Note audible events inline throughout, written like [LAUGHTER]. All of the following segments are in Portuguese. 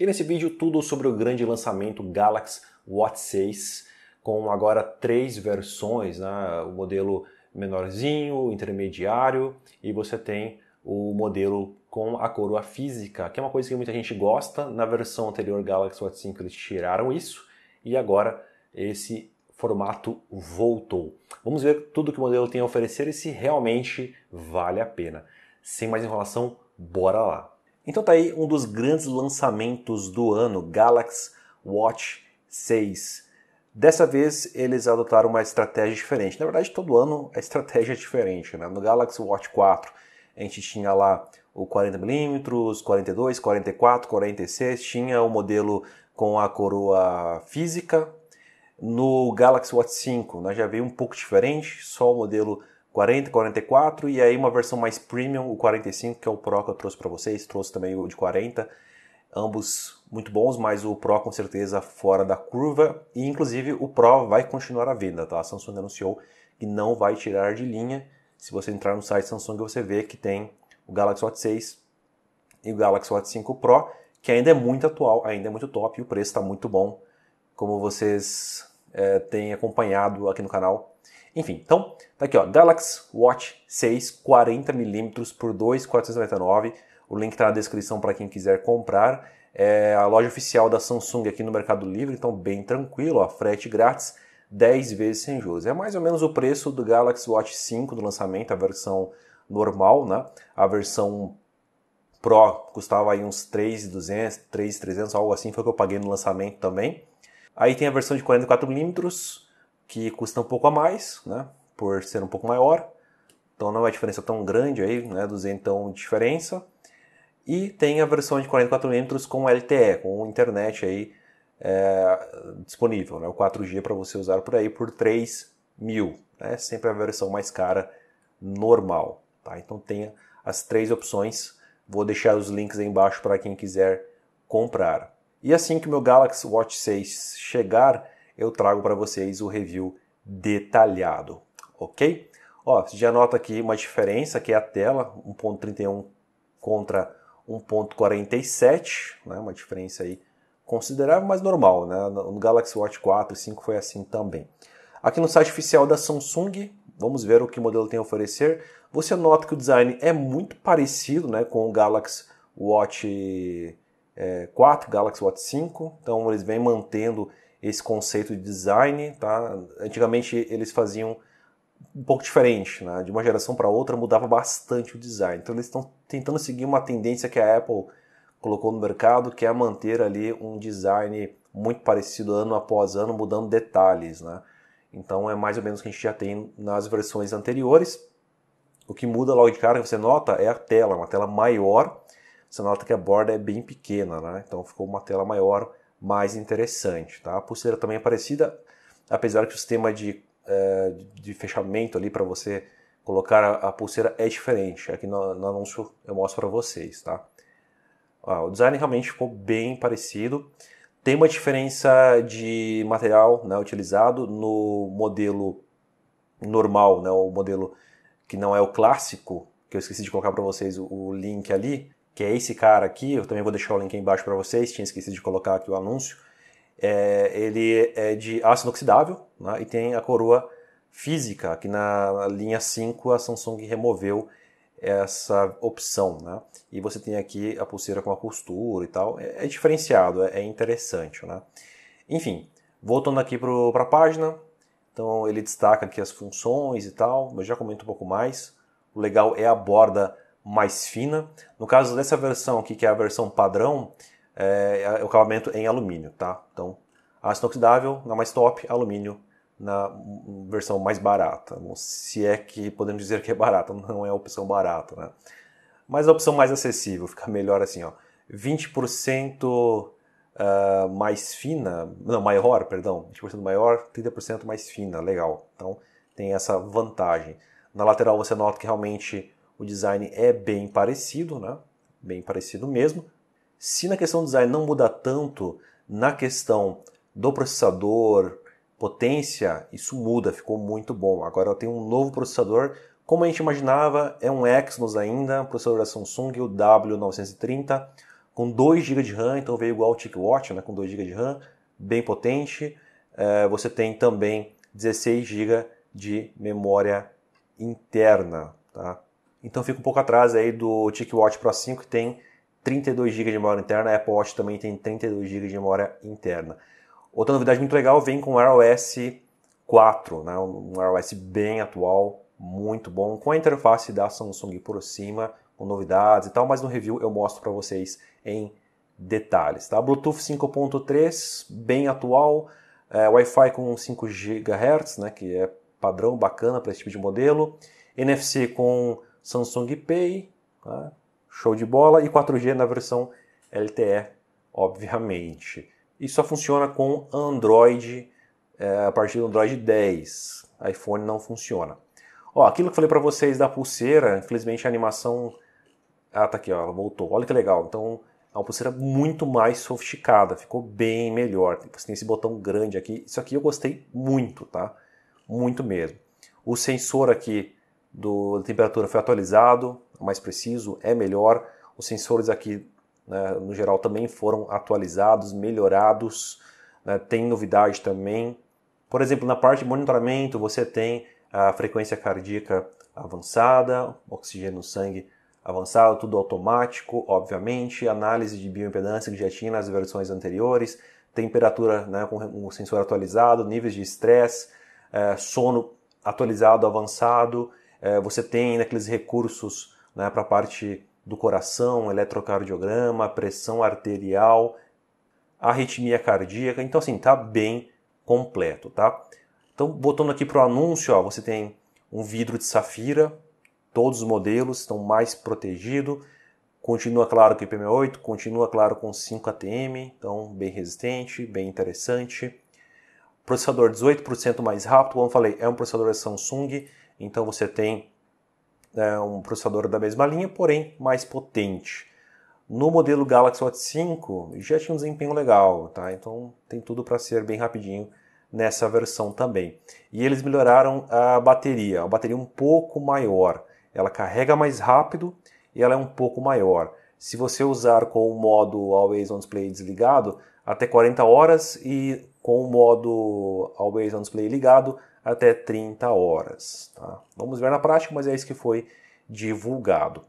E nesse vídeo tudo sobre o grande lançamento Galaxy Watch 6, com agora três versões, né? o modelo menorzinho, intermediário e você tem o modelo com a coroa física, que é uma coisa que muita gente gosta. Na versão anterior Galaxy Watch 5 eles tiraram isso e agora esse formato voltou. Vamos ver tudo que o modelo tem a oferecer e se realmente vale a pena. Sem mais enrolação, bora lá! Então tá aí um dos grandes lançamentos do ano, Galaxy Watch 6. Dessa vez eles adotaram uma estratégia diferente. Na verdade, todo ano a [LAUGHS] estratégia é diferente. Né? No Galaxy Watch 4 a gente tinha lá o 40mm, 42, 44, 46, tinha o modelo com a coroa física. No Galaxy Watch 5 né, já veio um pouco diferente, só o modelo 40, 44 e aí uma versão mais premium, o 45, que é o Pro que eu trouxe para vocês, trouxe também o de 40. Ambos muito bons, mas o Pro com certeza fora da curva e inclusive o Pro vai continuar à venda, tá? A Samsung anunciou que não vai tirar de linha. Se você entrar no site Samsung, você vê que tem o Galaxy Watch 6 e o Galaxy Watch 5 Pro, que ainda é muito atual, ainda é muito top e o preço está muito bom, como vocês é, têm acompanhado aqui no canal enfim, então, tá aqui, ó, Galaxy Watch 6 40mm por 2,499. O link tá na descrição para quem quiser comprar. É a loja oficial da Samsung aqui no Mercado Livre, então bem tranquilo, ó, frete grátis, 10 vezes sem juros. É mais ou menos o preço do Galaxy Watch 5 do lançamento, a versão normal, né? A versão Pro custava aí uns 3,200, 3,300, algo assim, foi o que eu paguei no lançamento também. Aí tem a versão de 44mm, que custa um pouco a mais, né? Por ser um pouco maior. Então não é diferença tão grande aí, né? 200 de diferença. E tem a versão de 44mm com LTE, com internet aí é, disponível, né? O 4G para você usar por aí por 3 mil. É né? sempre a versão mais cara normal, tá? Então tem as três opções. Vou deixar os links aí embaixo para quem quiser comprar. E assim que o meu Galaxy Watch 6 chegar, eu trago para vocês o review detalhado, ok? Ó, você já nota aqui uma diferença que é a tela, 1.31 contra 1.47, né? uma diferença aí considerável, mas normal. Né? No Galaxy Watch 4 e 5 foi assim também. Aqui no site oficial da Samsung, vamos ver o que o modelo tem a oferecer. Você nota que o design é muito parecido né, com o Galaxy Watch é, eh, 4, Galaxy Watch 5, então eles vêm mantendo esse conceito de design, tá? Antigamente eles faziam um pouco diferente, né? De uma geração para outra mudava bastante o design. Então eles estão tentando seguir uma tendência que a Apple colocou no mercado, que é manter ali um design muito parecido ano após ano, mudando detalhes, né? Então é mais ou menos o que a gente já tem nas versões anteriores. O que muda logo de cara, você nota, é a tela, uma tela maior. Você nota que a borda é bem pequena, né? Então ficou uma tela maior, mais interessante. Tá? A pulseira também é parecida, apesar que o sistema de, eh, de fechamento ali para você colocar a, pulseira é diferente. Aqui no, anúncio eu mostro para vocês. Tá? o design realmente ficou bem parecido. Tem uma diferença de material né, utilizado no modelo normal, né, o modelo que não é o clássico, que eu esqueci de colocar para vocês o link ali, que é esse cara aqui, eu também vou deixar o link aí embaixo para vocês, tinha esquecido de colocar aqui o anúncio, é, ele é de aço inoxidável né, e tem a coroa física, que na linha 5 a Samsung removeu essa opção, né? E você tem aqui a pulseira com a costura e tal, é, é diferenciado, é, é interessante, né? Enfim, voltando aqui para a página, então ele destaca aqui as funções e tal, mas já comento um pouco mais. O legal é a borda mais fina. No caso dessa versão aqui, que é a versão padrão, é, é o acabamento em alumínio, tá? Então, aço inoxidável na mais top, alumínio na versão mais barata. se é que podemos dizer que é barata, [LAUGHS] não é a opção barata, né? Mas a opção mais acessível, fica melhor assim, ó. 20% uh, ah, mais fina, não, maior, perdão, 20% maior, 30% mais fina, legal. Então, tem essa vantagem. Na lateral você nota que realmente o design é bem parecido, né? bem parecido mesmo. Se na questão do design não muda tanto, na questão do processador, potência, isso muda, ficou muito bom. Agora tem um novo processador, como a gente imaginava, é um Exynos ainda, um processador da Samsung, o W930, com 2 GB de RAM, então veio igual ao TicWatch, né, com 2 GB de RAM, bem potente. É, você tem também 16 GB de memória interna, tá? Então fica um pouco atrás aí do TicWatch Pro 5 que tem 32 GB de memória interna, a Apple Watch também tem 32 GB de memória interna. Outra novidade muito legal vem com o iOS 4, né? um iOS bem atual, muito bom, com a interface da Samsung por cima, com novidades e tal, mas no review eu mostro para vocês em detalhes. Tá? Bluetooth 5.3, bem atual, é, Wi-Fi com 5 GHz, né? que é padrão bacana para esse tipo de modelo, NFC com Samsung Pay, tá? show de bola, e 4G na versão LTE, obviamente. Isso só funciona com Android é, a partir do Android 10. iPhone não funciona. Ó, aquilo que eu falei para vocês da pulseira, infelizmente a animação ah, tá aqui, ó, ela voltou. Olha que legal. Então, é uma pulseira muito mais sofisticada, ficou bem melhor. Você tem esse botão grande aqui. Isso aqui eu gostei muito, tá? Muito mesmo. O sensor aqui do, da temperatura foi atualizado, mais preciso, é melhor. Os sensores aqui, né, no geral, também foram atualizados, melhorados. Né, tem novidade também. Por exemplo, na parte de monitoramento, você tem a frequência cardíaca avançada, oxigênio no sangue avançado, tudo automático, obviamente, análise de bioimpedância que já tinha nas versões anteriores, temperatura né, com o sensor atualizado, níveis de estresse, eh, sono atualizado, avançado, é, você tem ainda aqueles recursos né, para a parte do coração, eletrocardiograma, pressão arterial, arritmia cardíaca. Então, assim, está bem completo, tá? Então, botando aqui para o anúncio, ó, você tem um vidro de safira, todos os modelos estão mais protegidos. Continua claro com IPM8, continua claro com 5 ATM, então bem resistente, bem interessante. Processador 18% mais rápido, como eu falei, é um processador Samsung, então você tem é, um processador da mesma linha, porém mais potente. No modelo Galaxy Watch 5 já tinha um desempenho legal, tá? Então tem tudo para ser bem rapidinho nessa versão também. E eles melhoraram a bateria, a bateria um pouco maior. Ela carrega mais rápido e ela é um pouco maior. Se você usar com o modo Always On Display desligado, até 40 horas e com o modo Always On Display ligado, até 30 horas. Tá? Vamos ver na prática, mas é isso que foi divulgado.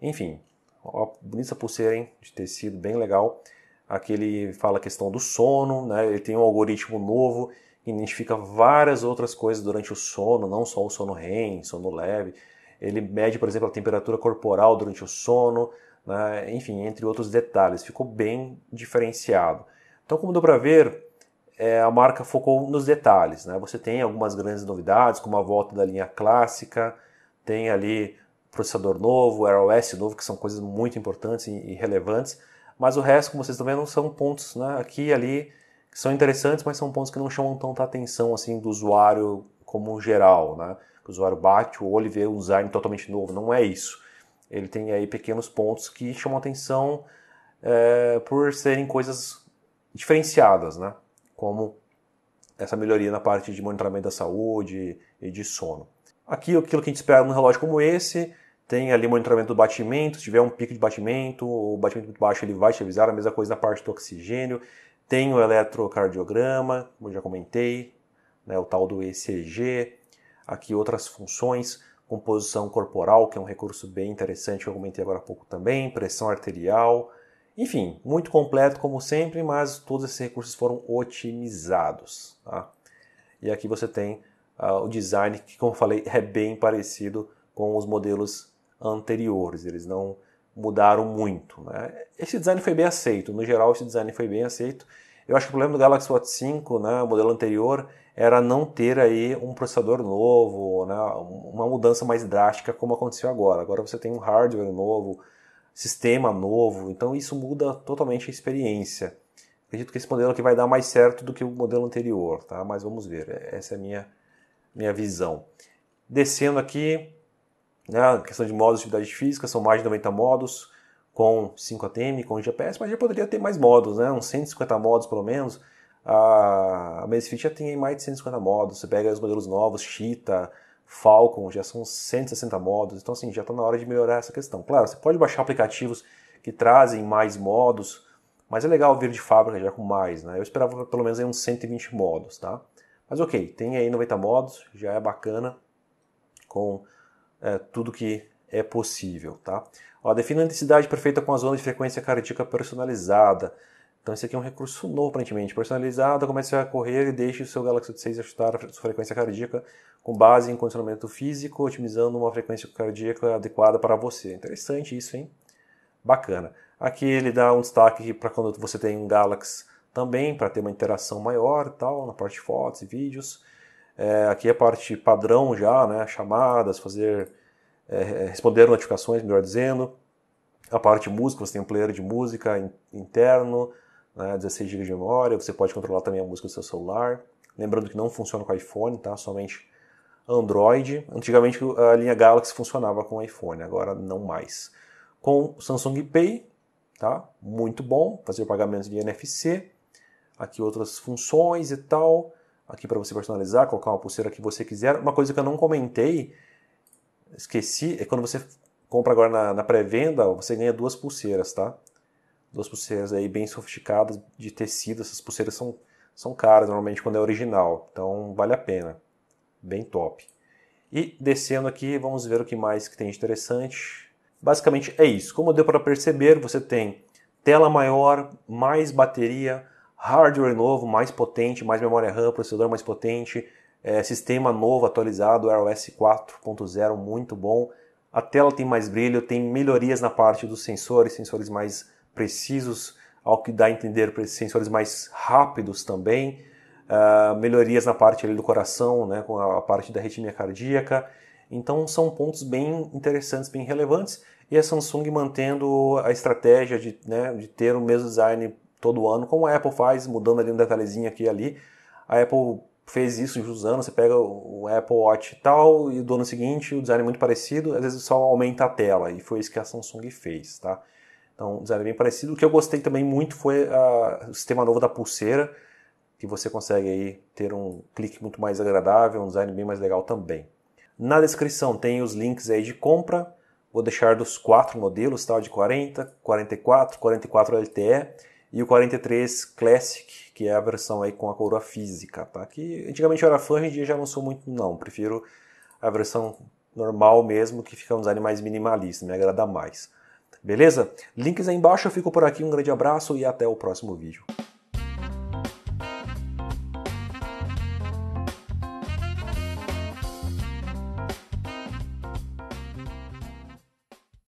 Enfim, ó, bonita pulseira hein? de tecido, bem legal. Aqui ele fala a questão do sono, né? ele tem um algoritmo novo que identifica várias outras coisas durante o sono, não só o sono REM, sono leve. Ele mede, por exemplo, a temperatura corporal durante o sono, né? enfim, entre outros detalhes. Ficou bem diferenciado. Então, como deu para ver, é, a marca focou nos detalhes. Né? Você tem algumas grandes novidades, como a volta da linha clássica, tem ali processador novo, iOS novo, que são coisas muito importantes e, relevantes. Mas o resto, como vocês estão vendo, são pontos né, aqui e ali que são interessantes, mas são pontos que não chamam tanta atenção assim do usuário como geral. Né? O usuário bate o olho e vê um design totalmente novo. Não é isso. Ele tem aí pequenos pontos que chamam atenção é, por serem coisas diferenciadas, né? como essa melhoria na parte de monitoramento da saúde e de sono. Aqui, aquilo que a gente espera num relógio como esse, tem ali monitoramento do batimento, se tiver um pico de batimento ou batimento muito baixo, ele vai te avisar, a mesma coisa na parte do oxigênio. Tem o eletrocardiograma, como eu já comentei, né, o tal do ECG, aqui outras funções, composição corporal, que é um recurso bem interessante que eu comentei agora há pouco também, pressão arterial, enfim, muito completo como sempre, mas todos esses recursos foram otimizados. Tá? E aqui você tem uh, o design que, como eu falei, [LAUGHS] é bem parecido com os modelos anteriores. Eles não mudaram muito. Né? Esse design foi bem aceito. No geral, esse design foi bem aceito. Eu acho que o problema do Galaxy Watch 5, né, o modelo anterior, era não ter aí um processador novo, né, uma mudança mais drástica como aconteceu agora. Agora você tem um hardware novo, sistema novo. Então isso muda totalmente a experiência. Acredito que esse modelo aqui vai dar mais certo do que o modelo anterior, tá? Mas vamos ver. É, essa é a minha, minha visão. Descendo aqui, né, questão de modos de atividade física, são mais de 90 modos com 5 ATM, com GPS, mas já poderia ter mais modos, né? Uns 150 modos pelo menos. A, a Mesfit já tem mais de 150 modos. Você pega os modelos novos, Cheetah, Falcon, já são 160 modos, então assim, já está na hora de melhorar essa questão. Claro, você pode baixar aplicativos que trazem mais modos, mas é legal vir de fábrica já com mais, né? Eu esperava pelo menos aí uns 120 modos, tá? Mas ok, tem aí 90 modos, já é bacana com é, tudo que é possível, tá? Ó, defina a intensidade perfeita com a zona de frequência cardíaca personalizada. Então esse aqui é um recurso novo, aparentemente, personalizado, comece a correr e deixe o seu Galaxy 6 ajustar a sua frequência cardíaca com base em condicionamento físico, otimizando uma frequência cardíaca adequada para você. Interessante isso, hein? Bacana. Aqui ele dá um destaque para quando você tem um Galaxy também, para ter uma interação maior e tal, na parte de fotos e vídeos. É, aqui é a parte padrão já, né? Chamadas, fazer... É, é responder notificações, melhor dizendo. A parte música, você tem um player de música interno, né, 16 GB de memória, você pode controlar também a música do seu celular. Lembrando que não funciona com iPhone, tá? Somente Android. Antigamente a linha Galaxy funcionava com iPhone, agora não mais. Com Samsung Pay, tá? Muito bom, fazer pagamentos via NFC. Aqui outras funções e tal. Aqui para você personalizar, colocar uma pulseira que você quiser. Uma coisa que eu não comentei, esqueci, é quando você compra agora na, na pré-venda, você ganha duas pulseiras, tá? duas pulseiras aí bem sofisticadas de tecido. Essas pulseiras são, são caras normalmente quando é original, então vale a pena. Bem top. E descendo aqui, vamos ver o que mais que tem de interessante. Basicamente é isso. Como deu para perceber, você tem tela maior, mais bateria, hardware novo, mais potente, mais memória RAM, processador mais potente, é, sistema novo atualizado, iOS 4.0, muito bom. A tela tem mais brilho, tem melhorias na parte dos sensores, sensores mais precisos, ao que dá a entender para esses sensores mais rápidos também, uh, melhorias na parte ali do coração, né, com a, parte da retina cardíaca. Então são pontos bem interessantes, bem relevantes. E a Samsung mantendo a estratégia de, né, de ter o mesmo design todo ano, como a Apple faz, mudando ali um detalhezinho aqui e ali. A Apple fez isso usando, você pega o Apple Watch tal, e do ano seguinte o design é muito parecido, às vezes só aumenta a tela, e foi isso que a Samsung fez, tá? Então, um design bem parecido. O que eu gostei também muito foi a, ah, o sistema novo da pulseira, que você consegue aí ter um clique muito mais agradável, um design bem mais legal também. Na descrição tem os links aí de compra. Vou deixar dos quatro modelos, tal, tá? de 40, 44, 44 LTE e o 43 Classic, que é a versão aí com a coroa física, tá? Que antigamente eu era fã, hoje em dia já não sou muito não, prefiro a versão normal mesmo, que fica um design mais minimalista, me agrada mais. Beleza? Links aí embaixo, eu fico por aqui, um grande abraço e até o próximo vídeo.